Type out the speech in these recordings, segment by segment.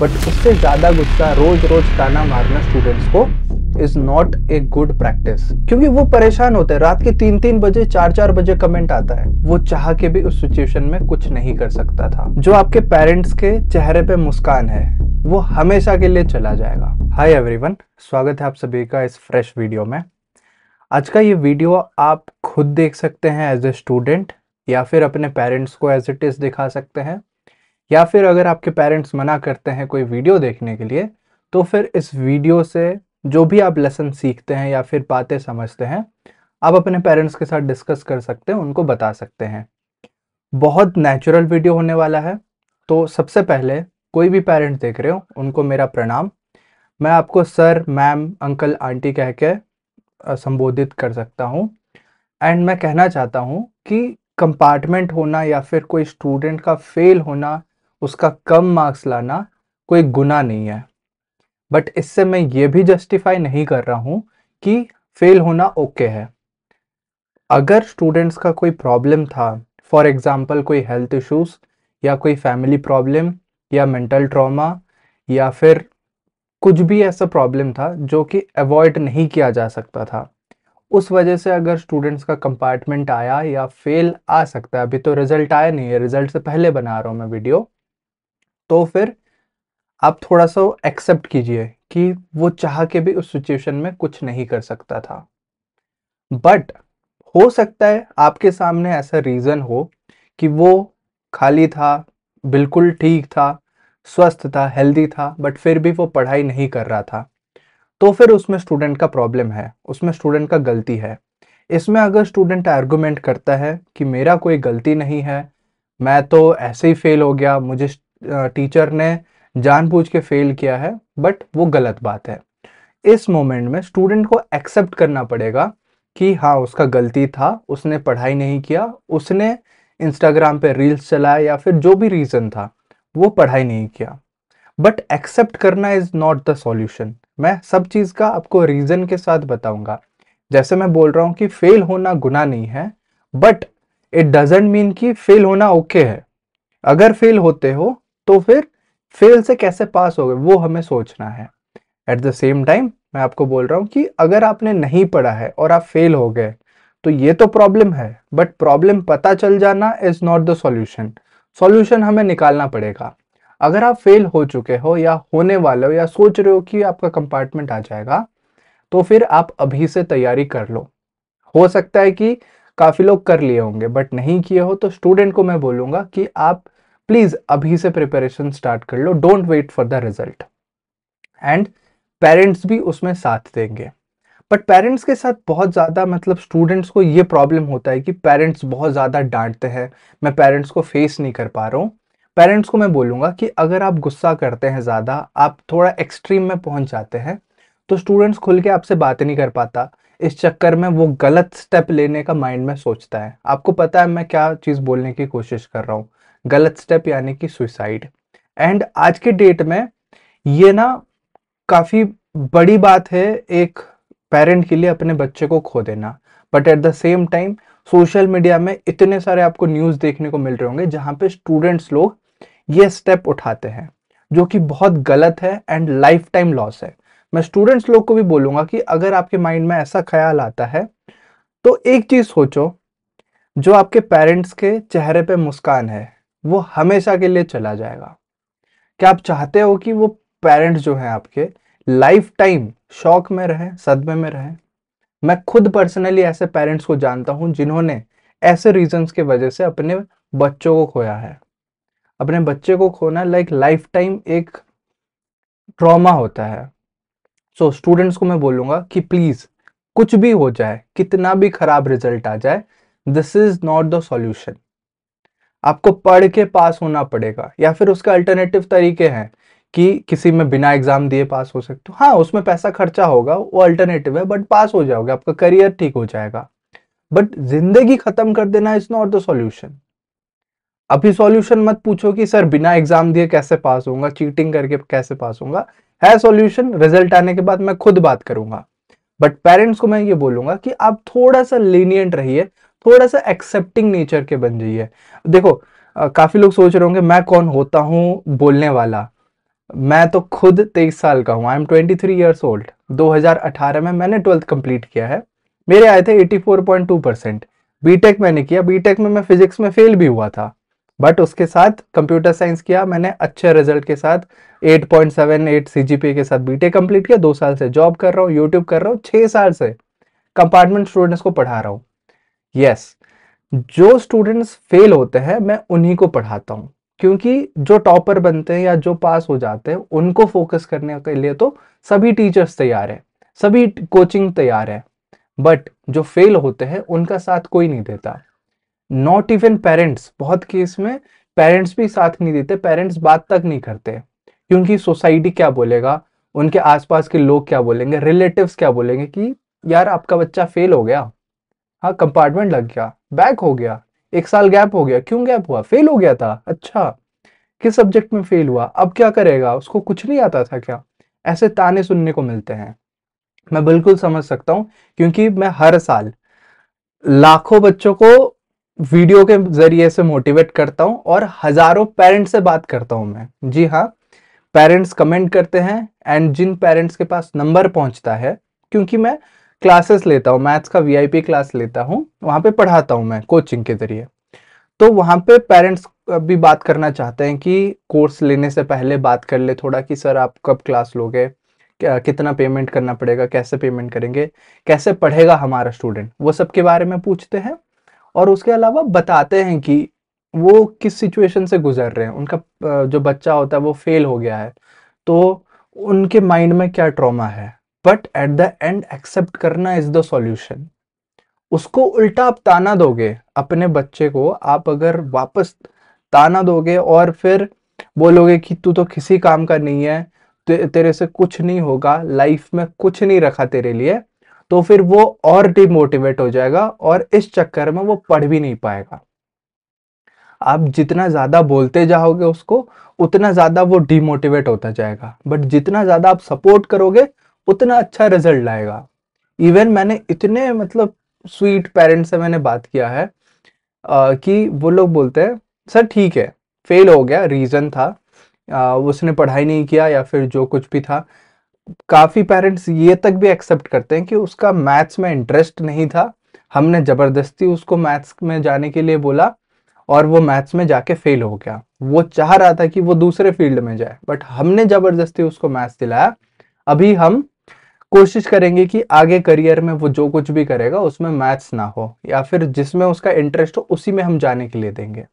but उससे ज़्यादा गुस्सा रोज रोज ताना मारना स्टूडेंट्स को is not a good practice क्योंकि वो परेशान होते हैं रात के तीन तीन बजे चार चार बजे कमेंट आता है वो चाह के भी उस सिचुएशन में कुछ नहीं कर सकता था जो आपके पेरेंट्स के चेहरे पे मुस्कान है वो हमेशा के लिए चला जाएगा हाय एवरीवन स्वागत है आप सभी का इस फ्रेश वीडियो में आज का ये वीडियो आप खुद देख सकते हैं एज ए स्टूडेंट या फिर अपने पेरेंट्स को एज इट इज दिखा सकते हैं या फिर अगर आपके पेरेंट्स मना करते हैं कोई वीडियो देखने के लिए तो फिर इस वीडियो से जो भी आप लेसन सीखते हैं या फिर बातें समझते हैं आप अपने पेरेंट्स के साथ डिस्कस कर सकते हैं उनको बता सकते हैं बहुत नेचुरल वीडियो होने वाला है तो सबसे पहले कोई भी पेरेंट देख रहे हो उनको मेरा प्रणाम मैं आपको सर मैम अंकल आंटी कह के संबोधित कर सकता हूँ एंड मैं कहना चाहता हूँ कि कंपार्टमेंट होना या फिर कोई स्टूडेंट का फेल होना उसका कम मार्क्स लाना कोई गुना नहीं है बट इससे मैं ये भी जस्टिफाई नहीं कर रहा हूँ कि फेल होना ओके okay है अगर स्टूडेंट्स का कोई प्रॉब्लम था फॉर एग्ज़ाम्पल कोई हेल्थ इश्यूज़ या कोई फैमिली प्रॉब्लम या मेंटल ट्रॉमा या फिर कुछ भी ऐसा प्रॉब्लम था जो कि अवॉइड नहीं किया जा सकता था उस वजह से अगर स्टूडेंट्स का कंपार्टमेंट आया या फेल आ सकता है अभी तो रिजल्ट आया नहीं है रिजल्ट से पहले बना रहा हूँ मैं वीडियो तो फिर आप थोड़ा सा एक्सेप्ट कीजिए कि वो चाह के भी उस सिचुएशन में कुछ नहीं कर सकता था बट हो सकता है आपके सामने ऐसा रीज़न हो कि वो खाली था बिल्कुल ठीक था स्वस्थ था हेल्दी था बट फिर भी वो पढ़ाई नहीं कर रहा था तो फिर उसमें स्टूडेंट का प्रॉब्लम है उसमें स्टूडेंट का गलती है इसमें अगर स्टूडेंट आर्गूमेंट करता है कि मेरा कोई गलती नहीं है मैं तो ऐसे ही फेल हो गया मुझे टीचर ने जानबूझ के फेल किया है बट वो गलत बात है इस मोमेंट में स्टूडेंट को एक्सेप्ट करना पड़ेगा कि हाँ उसका गलती था उसने पढ़ाई नहीं किया उसने इंस्टाग्राम पे रील्स चलाया या फिर जो भी रीज़न था वो पढ़ाई नहीं किया बट एक्सेप्ट करना इज़ नॉट द सॉल्यूशन मैं सब चीज़ का आपको रीज़न के साथ बताऊंगा जैसे मैं बोल रहा हूँ कि फेल होना गुना नहीं है बट इट डजेंट मीन कि फेल होना ओके okay है अगर फेल होते हो तो फिर फेल से कैसे पास हो गए वो हमें सोचना है एट द सेम टाइम मैं आपको बोल रहा हूँ कि अगर आपने नहीं पढ़ा है और आप फेल हो गए तो ये तो प्रॉब्लम है बट प्रॉब्लम पता चल जाना is not the solution solution हमें निकालना पड़ेगा अगर आप फेल हो चुके हो या होने वाले हो या सोच रहे हो कि आपका कंपार्टमेंट आ जाएगा तो फिर आप अभी से तैयारी कर लो हो सकता है कि काफ़ी लोग कर लिए होंगे बट नहीं किए हो तो स्टूडेंट को मैं बोलूंगा कि आप प्लीज अभी से प्रिपरेशन स्टार्ट कर लो don't wait for the result and parents भी उसमें साथ देंगे बट पेरेंट्स के साथ बहुत ज़्यादा मतलब स्टूडेंट्स को ये प्रॉब्लम होता है कि पेरेंट्स बहुत ज़्यादा डांटते हैं मैं पेरेंट्स को फेस नहीं कर पा रहा हूँ पेरेंट्स को मैं बोलूँगा कि अगर आप गुस्सा करते हैं ज़्यादा आप थोड़ा एक्सट्रीम में पहुँच जाते हैं तो स्टूडेंट्स खुल के आपसे बात नहीं कर पाता इस चक्कर में वो गलत स्टेप लेने का माइंड में सोचता है आपको पता है मैं क्या चीज़ बोलने की कोशिश कर रहा हूँ गलत स्टेप यानी कि सुसाइड एंड आज के डेट में ये ना काफ़ी बड़ी बात है एक पेरेंट के लिए अपने बच्चे को खो देना but at the same time social media में इतने सारे आपको न्यूज़ देखने को मिल रहे होंगे जहां पे स्टूडेंट्स लोग ये स्टेप उठाते हैं जो कि बहुत गलत है एंड लाइफ टाइम लॉस है मैं स्टूडेंट्स लोग को भी बोलूँगा कि अगर आपके माइंड में ऐसा ख्याल आता है तो एक चीज़ सोचो जो आपके पेरेंट्स के चेहरे पे मुस्कान है वो हमेशा के लिए चला जाएगा क्या आप चाहते हो कि वो पेरेंट्स जो हैं आपके लाइफ टाइम शौक में रहें सदमे में रहें मैं खुद पर्सनली ऐसे पेरेंट्स को जानता हूं जिन्होंने ऐसे रीजंस के वजह से अपने बच्चों को खोया है अपने बच्चे को खोना लाइक लाइफ टाइम एक ट्रॉमा होता है सो so, स्टूडेंट्स को मैं बोलूँगा कि प्लीज़ कुछ भी हो जाए कितना भी खराब रिजल्ट आ जाए this is not the solution आपको पढ़ के पास होना पड़ेगा या फिर उसके अल्टरनेटिव तरीके हैं कि किसी में बिना एग्जाम दिए पास हो सकते हो हाँ उसमें पैसा खर्चा होगा वो अल्टरनेटिव है बट पास हो जाओगे आपका करियर ठीक हो जाएगा बट जिंदगी खत्म कर देना इज नॉट द सॉल्यूशन अभी सॉल्यूशन मत पूछो कि सर बिना एग्जाम दिए कैसे पास होगा चीटिंग करके कैसे पास होगा है सॉल्यूशन रिजल्ट आने के बाद मैं खुद बात करूंगा बट पेरेंट्स को मैं ये बोलूंगा कि आप थोड़ा सा लीनियंट रहिए थोड़ा सा एक्सेप्टिंग नेचर के बन जाइए देखो काफ़ी लोग सोच रहे होंगे मैं कौन होता हूँ बोलने वाला मैं तो खुद तेईस साल का हूँ I am twenty three years old 2018 में मैंने ट्वेल्थ कंप्लीट किया है मेरे आए थे 84.2 परसेंट बीटेक मैंने किया बीटेक में मैं फिजिक्स में फेल भी हुआ था बट उसके साथ कंप्यूटर साइंस किया मैंने अच्छे रिजल्ट के साथ 8.78 सीजीपीए के साथ बीटेक कंप्लीट किया दो साल से जॉब कर रहा हूँ यूट्यूब कर रहा हूँ छः साल से कंपार्टमेंट स्टूडेंट्स को पढ़ा रहा हूँ यस जो स्टूडेंट्स फेल होते हैं मैं उन्हीं को पढ़ाता हूँ क्योंकि जो टॉपर बनते हैं या जो पास हो जाते हैं उनको फोकस करने के लिए तो सभी टीचर्स तैयार हैं सभी कोचिंग तैयार है बट जो फेल होते हैं उनका साथ कोई नहीं देता नॉट इवन पेरेंट्स बहुत केस में पेरेंट्स भी साथ नहीं देते पेरेंट्स बात तक नहीं करते क्योंकि सोसाइटी क्या बोलेगा उनके आसपास के लोग क्या बोलेंगे रिलेटिव्स क्या बोलेंगे कि यार आपका बच्चा फेल हो गया हाँ कंपार्टमेंट लग गया बैक हो गया एक साल गैप हो गया क्यों गैप हुआ फेल हो गया था अच्छा किस सब्जेक्ट में फेल हुआ अब क्या करेगा उसको कुछ नहीं आता था क्या ऐसे ताने सुनने को मिलते हैं मैं बिल्कुल समझ सकता हूँ क्योंकि मैं हर साल लाखों बच्चों को वीडियो के जरिए से मोटिवेट करता हूँ और हजारों पेरेंट्स से बात करता हूँ मैं जी हाँ पेरेंट्स कमेंट करते हैं एंड जिन पेरेंट्स के पास नंबर पहुंचता है क्योंकि मैं क्लासेस लेता हूँ मैथ्स का वीआईपी क्लास लेता हूँ वहाँ पे पढ़ाता हूँ मैं कोचिंग के जरिए तो वहाँ पे पेरेंट्स भी बात करना चाहते हैं कि कोर्स लेने से पहले बात कर ले थोड़ा कि सर आप कब क्लास लोगे कितना पेमेंट करना पड़ेगा कैसे पेमेंट करेंगे कैसे पढ़ेगा हमारा स्टूडेंट वो सब के बारे में पूछते हैं और उसके अलावा बताते हैं कि वो किस सिचुएशन से गुजर रहे हैं उनका जो बच्चा होता है वो फेल हो गया है तो उनके माइंड में क्या ट्रॉमा है but at the end accept करना इज द सॉल्यूशन उसको उल्टा आप ताना दोगे अपने बच्चे को आप अगर वापस ताना दोगे और फिर बोलोगे कि तू तो किसी काम का नहीं है ते, तेरे से कुछ नहीं होगा लाइफ में कुछ नहीं रखा तेरे लिए तो फिर वो और डिमोटिवेट हो जाएगा और इस चक्कर में वो पढ़ भी नहीं पाएगा आप जितना ज़्यादा बोलते जाओगे उसको उतना ज़्यादा वो डिमोटिवेट होता जाएगा बट जितना ज़्यादा आप सपोर्ट करोगे उतना अच्छा रिजल्ट लाएगा इवन मैंने इतने मतलब स्वीट पेरेंट्स से मैंने बात किया है आ, कि वो लोग बोलते हैं सर ठीक है फेल हो गया रीज़न था आ, उसने पढ़ाई नहीं किया या फिर जो कुछ भी था काफ़ी पेरेंट्स ये तक भी एक्सेप्ट करते हैं कि उसका मैथ्स में इंटरेस्ट नहीं था हमने ज़बरदस्ती उसको मैथ्स में जाने के लिए बोला और वो मैथ्स में जाके फेल हो गया वो चाह रहा था कि वो दूसरे फील्ड में जाए बट हमने ज़बरदस्ती उसको मैथ्स दिलाया अभी हम कोशिश करेंगे कि आगे करियर में वो जो कुछ भी करेगा उसमें मैथ्स ना हो या फिर जिसमें उसका इंटरेस्ट हो उसी में हम जाने के लिए देंगे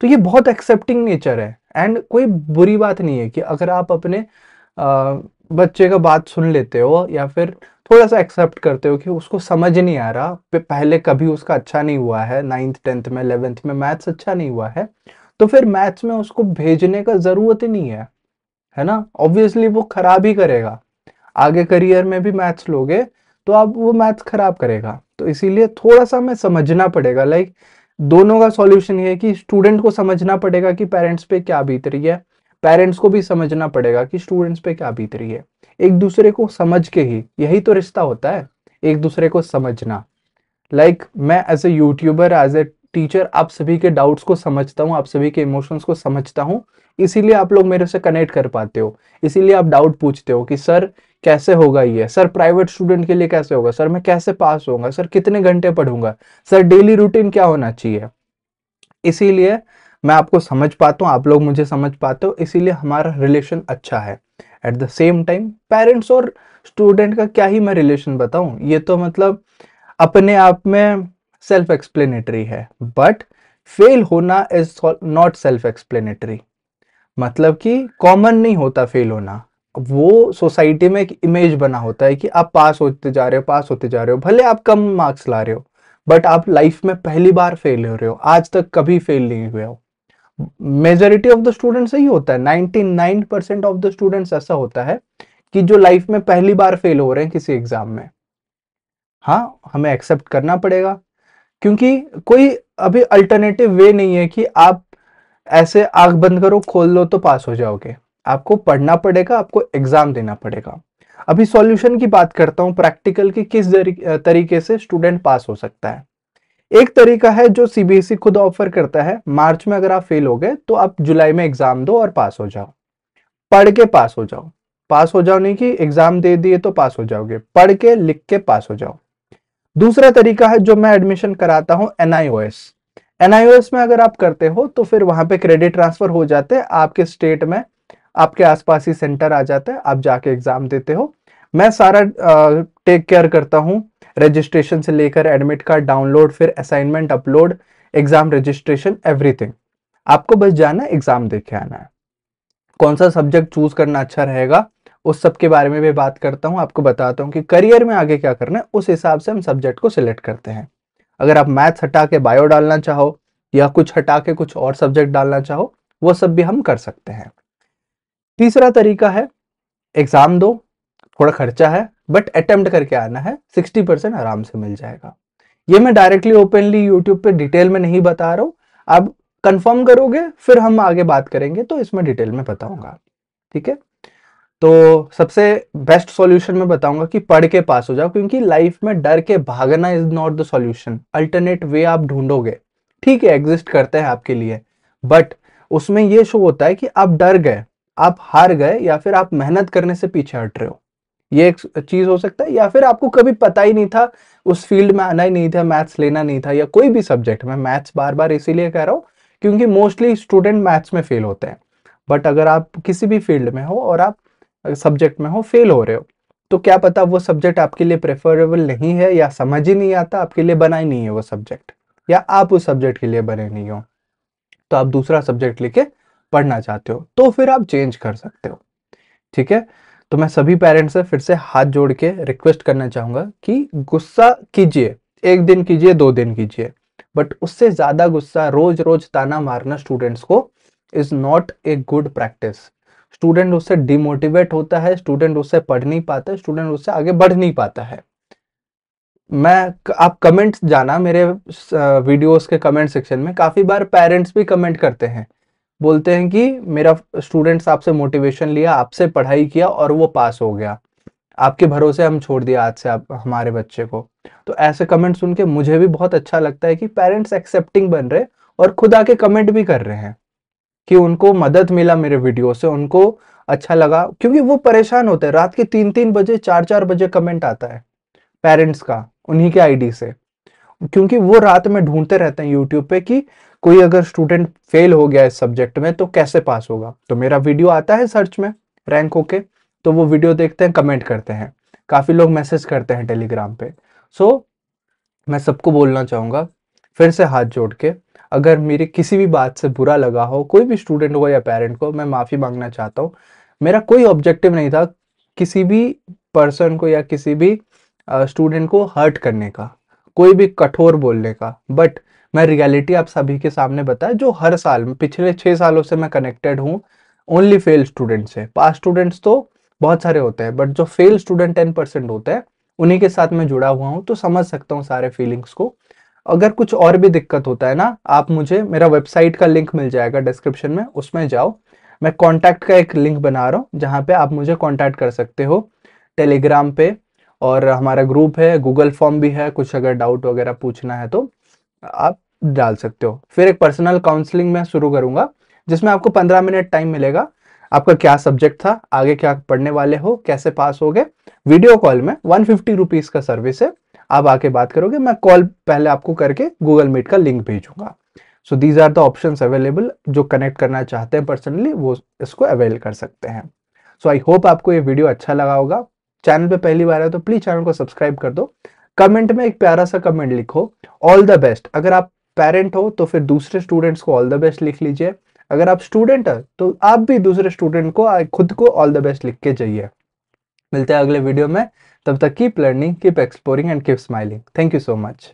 तो ये बहुत एक्सेप्टिंग नेचर है एंड कोई बुरी बात नहीं है कि अगर आप अपने आ, बच्चे का बात सुन लेते हो या फिर थोड़ा सा एक्सेप्ट करते हो कि उसको समझ नहीं आ रहा पहले कभी उसका अच्छा नहीं हुआ है नाइन्थ टेंथ में इलेवेंथ में मैथ्स अच्छा नहीं हुआ है तो फिर मैथ्स में उसको भेजने का ज़रूरत ही नहीं है है ना ऑब्वियसली वो खराब ही करेगा आगे करियर में भी मैथ्स लोगे तो आप वो मैथ्स खराब करेगा तो इसीलिए थोड़ा सा हमें समझना पड़ेगा लाइक दोनों का सॉल्यूशन ये है कि स्टूडेंट को समझना पड़ेगा कि पेरेंट्स पे क्या बीत रही है पेरेंट्स को भी समझना पड़ेगा कि स्टूडेंट्स पे क्या बीत रही है एक दूसरे को समझ के ही यही तो रिश्ता होता है एक दूसरे को समझना लाइक like, मैं as a YouTuber as a teacher आप सभी के डाउट्स को समझता हूँ आप सभी के इमोशंस को समझता हूँ इसीलिए आप लोग मेरे से कनेक्ट कर पाते हो इसीलिए आप डाउट पूछते हो कि सर कैसे होगा ये सर प्राइवेट स्टूडेंट के लिए कैसे होगा सर मैं कैसे पास होगा सर कितने घंटे पढ़ूंगा सर डेली रूटीन क्या होना चाहिए इसीलिए मैं आपको समझ पाता हूँ आप लोग मुझे समझ पाते हो इसीलिए हमारा रिलेशन अच्छा है at the same time parents और स्टूडेंट का क्या ही मैं रिलेशन बताऊँ ये तो मतलब अपने आप में सेल्फ एक्सप्लेनेटरी है बट फेल होना इज नॉट सेल्फ एक्सप्लेनेटरी मतलब कि कॉमन नहीं होता फेल होना वो सोसाइटी में एक इमेज बना होता है कि आप पास होते जा रहे हो पास होते जा रहे हो भले आप कम मार्क्स ला रहे हो बट आप लाइफ में पहली बार फेल हो रहे हो आज तक कभी फेल नहीं हुए हो मेजोरिटी ऑफ द स्टूडेंट्स यही होता है 99 परसेंट ऑफ द स्टूडेंट्स ऐसा होता है कि जो लाइफ में पहली बार फेल हो रहे हैं किसी एग्जाम में हाँ हमें एक्सेप्ट करना पड़ेगा क्योंकि कोई अभी अल्टरनेटिव वे नहीं है कि आप ऐसे आग बंद करो खोल लो तो पास हो जाओगे आपको पढ़ना पड़ेगा आपको एग्जाम देना पड़ेगा अभी सॉल्यूशन की बात करता हूं प्रैक्टिकल की किस तरीके से स्टूडेंट पास हो सकता है एक तरीका है जो सीबीएसई e खुद ऑफर करता है मार्च में अगर आप फेल हो गए तो आप जुलाई में एग्जाम दो और पास हो जाओ पढ़ के पास हो जाओ पास हो जाओ नहीं कि एग्जाम दे दिए तो पास हो जाओगे पढ़ के लिख के पास हो जाओ दूसरा तरीका है जो मैं एडमिशन कराता हूं एनआईओएस एनआईओएस में अगर आप करते हो तो फिर वहां पे क्रेडिट ट्रांसफर हो जाते हैं आपके स्टेट में आपके आसपास ही सेंटर आ जाता है आप जाके एग्जाम देते हो मैं सारा टेक केयर करता हूँ रजिस्ट्रेशन से लेकर एडमिट कार्ड डाउनलोड फिर assignment upload exam registration everything आपको बस जाना एग्जाम दे के आना है कौन सा सब्जेक्ट चूज करना अच्छा रहेगा उस सब के बारे में भी बात करता हूँ आपको बताता हूँ कि करियर में आगे क्या करना है उस हिसाब से हम सब्जेक्ट को सिलेक्ट करते हैं अगर आप मैथ्स हटा के बायो डालना चाहो या कुछ हटा के कुछ और सब्जेक्ट डालना चाहो वो सब भी हम कर सकते हैं तीसरा तरीका है एग्ज़ाम दो थोड़ा खर्चा है बट अटेम्प्ट करके आना है सिक्सटी परसेंट आराम से मिल जाएगा ये मैं डायरेक्टली ओपनली यूट्यूब पे डिटेल में नहीं बता रहा हूँ आप कंफर्म करोगे फिर हम आगे बात करेंगे तो इसमें डिटेल में बताऊंगा ठीक है तो सबसे बेस्ट सॉल्यूशन मैं बताऊंगा कि पढ़ के पास हो जाओ क्योंकि लाइफ में डर के भागना is not the solution alternate way आप ढूंढोगे ठीक है एग्जिस्ट करते हैं आपके लिए बट उसमें ये शो होता है कि आप डर गए आप हार गए या फिर आप मेहनत करने से पीछे हट रहे हो ये एक चीज हो सकता है या फिर आपको कभी पता ही नहीं था उस फील्ड में आना ही नहीं था मैथ्स लेना नहीं था या कोई भी सब्जेक्ट में मैथ्स बार बार इसीलिए कह रहा हूँ क्योंकि मोस्टली स्टूडेंट मैथ्स में फेल होते हैं बट अगर आप किसी भी फील्ड में हो और आप सब्जेक्ट में हो फेल हो रहे हो तो क्या पता वो सब्जेक्ट आपके लिए प्रेफरेबल नहीं है या समझ ही नहीं आता आपके लिए बना ही नहीं है वो सब्जेक्ट या आप उस सब्जेक्ट के लिए बने नहीं हो तो आप दूसरा सब्जेक्ट लेके पढ़ना चाहते हो तो फिर आप चेंज कर सकते हो ठीक है तो मैं सभी पेरेंट्स से फिर से हाथ जोड़ के रिक्वेस्ट करना चाहूंगा कि गुस्सा कीजिए एक दिन कीजिए दो दिन कीजिए बट उससे ज़्यादा गुस्सा रोज रोज ताना मारना स्टूडेंट्स को is not a good practice student उससे डिमोटिवेट होता है स्टूडेंट उससे पढ़ नहीं पाता स्टूडेंट उससे आगे बढ़ नहीं पाता है मैं आप कमेंट्स जाना मेरे वीडियोस के कमेंट सेक्शन में काफ़ी बार पेरेंट्स भी कमेंट करते हैं बोलते हैं कि मेरा स्टूडेंट्स आपसे मोटिवेशन लिया आपसे पढ़ाई किया और वो पास हो गया आपके भरोसे हम छोड़ दिया आज से आप हमारे बच्चे को तो ऐसे कमेंट सुन के मुझे भी बहुत अच्छा लगता है कि पेरेंट्स एक्सेप्टिंग बन रहे और खुद आके कमेंट भी कर रहे हैं कि उनको मदद मिला मेरे वीडियो से उनको अच्छा लगा क्योंकि वो परेशान होते हैं रात के तीन तीन बजे चार चार बजे कमेंट आता है पेरेंट्स का उन्हीं के आईडी से क्योंकि वो रात में ढूंढते रहते हैं यूट्यूब पे कि कोई अगर स्टूडेंट फेल हो गया इस सब्जेक्ट में तो कैसे पास होगा तो मेरा वीडियो आता है सर्च में रैंक होके तो वो वीडियो देखते हैं कमेंट करते हैं काफ़ी लोग मैसेज करते हैं टेलीग्राम पे सो so, मैं सबको बोलना चाहूंगा फिर से हाथ जोड़ के अगर मेरी किसी भी बात से बुरा लगा हो कोई भी स्टूडेंट हो या पेरेंट को मैं माफ़ी मांगना चाहता हूँ मेरा कोई ऑब्जेक्टिव नहीं था किसी भी पर्सन को या किसी भी स्टूडेंट को हर्ट करने का कोई भी कठोर बोलने का बट मैं रियलिटी आप सभी के सामने बताया जो हर साल पिछले छः सालों से मैं कनेक्टेड हूँ ओनली फेल स्टूडेंट से पास स्टूडेंट्स तो बहुत सारे होते हैं बट जो फेल स्टूडेंट टेन परसेंट होते हैं उन्हीं के साथ मैं जुड़ा हुआ हूँ तो समझ सकता हूँ सारे फीलिंग्स को अगर कुछ और भी दिक्कत होता है ना आप मुझे मेरा वेबसाइट का लिंक मिल जाएगा डिस्क्रिप्शन में उसमें जाओ मैं कॉन्टैक्ट का एक लिंक बना रहा हूँ जहाँ पे आप मुझे कॉन्टैक्ट कर सकते हो टेलीग्राम पे और हमारा ग्रुप है गूगल फॉर्म भी है कुछ अगर डाउट वगैरह पूछना है तो आप डाल सकते हो फिर एक पर्सनल काउंसलिंग मैं शुरू करूंगा जिसमें आपको पंद्रह मिनट टाइम मिलेगा आपका क्या सब्जेक्ट था आगे क्या पढ़ने वाले हो कैसे पास हो गए वीडियो कॉल में वन फिफ्टी रुपीज का सर्विस है आप आके बात करोगे मैं कॉल पहले आपको करके गूगल मीट का लिंक भेजूंगा so these are the option available जो कनेक्ट करना चाहते हैं पर्सनली वो इसको अवेल कर सकते हैं सो आई होप आपको ये वीडियो अच्छा लगा होगा चैनल पे पहली बार है तो प्लीज चैनल को सब्सक्राइब कर दो कमेंट में एक प्यारा सा कमेंट लिखो ऑल द बेस्ट अगर आप पेरेंट हो तो फिर दूसरे स्टूडेंट्स को ऑल द बेस्ट लिख लीजिए अगर आप स्टूडेंट हो तो आप भी दूसरे स्टूडेंट को खुद को ऑल द बेस्ट लिख के जाइए मिलते हैं अगले वीडियो में तब तक keep learning keep exploring and keep smiling thank you so much